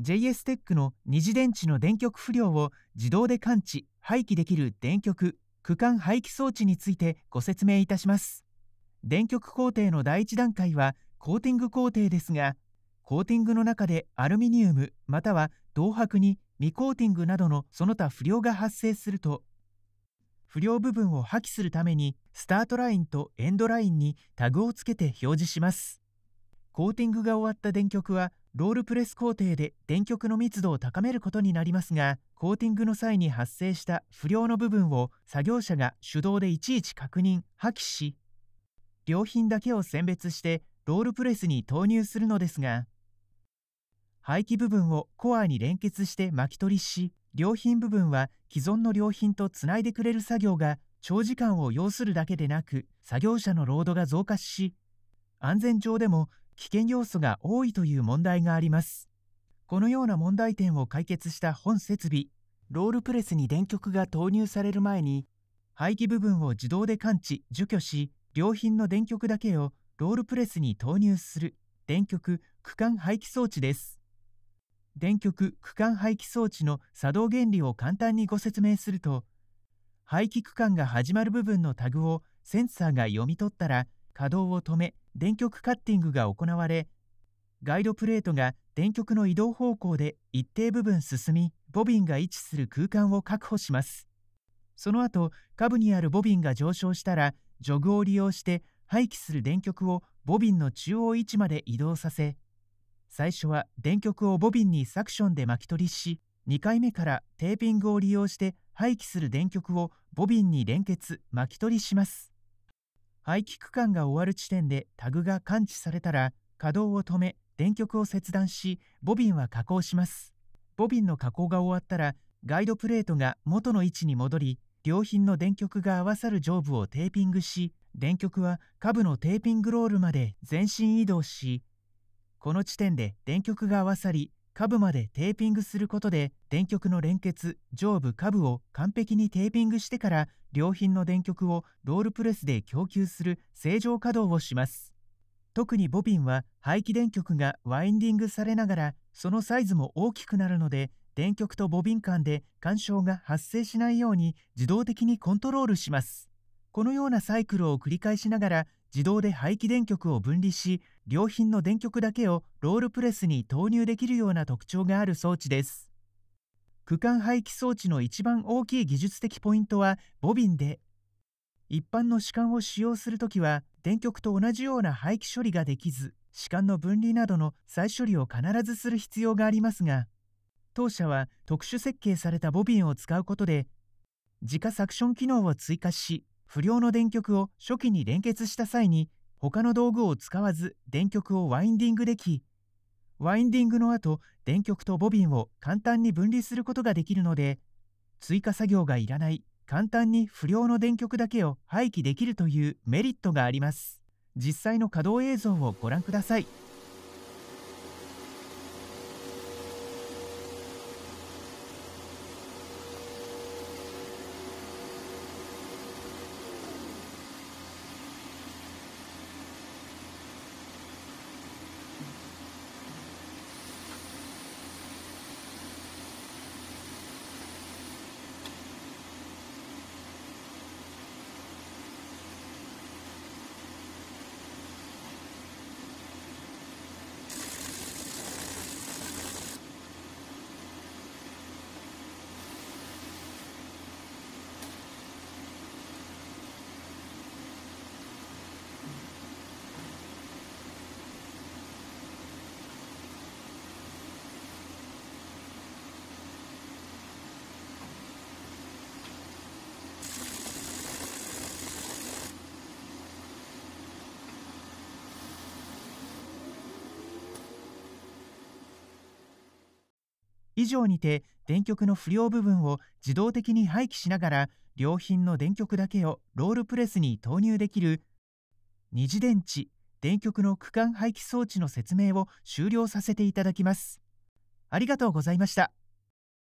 JS テックの二次電池の電極不良を自動で感知・廃棄できる電極区間廃棄装置についてご説明いたします。電極工程の第1段階はコーティング工程ですが、コーティングの中でアルミニウムまたは銅箔に未コーティングなどのその他不良が発生すると不良部分を破棄するためにスタートラインとエンドラインにタグをつけて表示しますコーティングが終わった電極はロールプレス工程で電極の密度を高めることになりますがコーティングの際に発生した不良の部分を作業者が手動でいちいち確認破棄し良品だけを選別してロールプレスに投入するのですが廃棄部分をコアに連結して巻き取りし良品部分は既存の良品とつないでくれる作業が長時間を要するだけでなく作業者の労働が増加し安全上でも危険要素が多いという問題がありますこのような問題点を解決した本設備ロールプレスに電極が投入される前に排気部分を自動で感知除去し良品の電極だけをロールプレスに投入する電極区間排気装置です電極区間排気装置の作動原理を簡単にご説明すると排気区間が始まる部分のタグをセンサーが読み取ったら稼働を止め電極カッティングが行われガイドプレートが電極の移動方向で一定部分進みボビンが位置する空間を確保しますその後下部にあるボビンが上昇したらジョグを利用して廃棄する電極をボビンの中央位置まで移動させ最初は電極をボビンにサクションで巻き取りし2回目からテーピングを利用して廃棄する電極をボビンに連結巻き取りします排気区間が終わる地点でタグが感知されたら稼働を止め電極を切断しボビンは加工しますボビンの加工が終わったらガイドプレートが元の位置に戻り両品の電極が合わさる上部をテーピングし電極は下部のテーピングロールまで全身移動しこの地点で電極が合わさり下部までテーピングすることで電極の連結上部下部を完璧にテーピングしてから良品の電極をロールプレスで供給する正常稼働をします特にボビンは排気電極がワインディングされながらそのサイズも大きくなるので電極とボビン間で干渉が発生しないように自動的にコントロールしますこのようなサイクルを繰り返しながら自動で排気電極を分離し良品の電極だけをロールプレスに投入できるような特徴がある装置です区間排気装置の一番大きい技術的ポイントはボビンで一般の歯間を使用するときは電極と同じような排気処理ができず歯間の分離などの再処理を必ずする必要がありますが当社は特殊設計されたボビンを使うことで自家サクション機能を追加し不良の電極を初期に連結した際に他の道具を使わず電極をワインディングできワインディングの後電極とボビンを簡単に分離することができるので追加作業がいらない簡単に不良の電極だけを廃棄できるというメリットがあります実際の稼働映像をご覧ください以上にて電極の不良部分を自動的に廃棄しながら良品の電極だけをロールプレスに投入できる二次電池電極の区間廃棄装置の説明を終了させていただきます。ありがとうございました。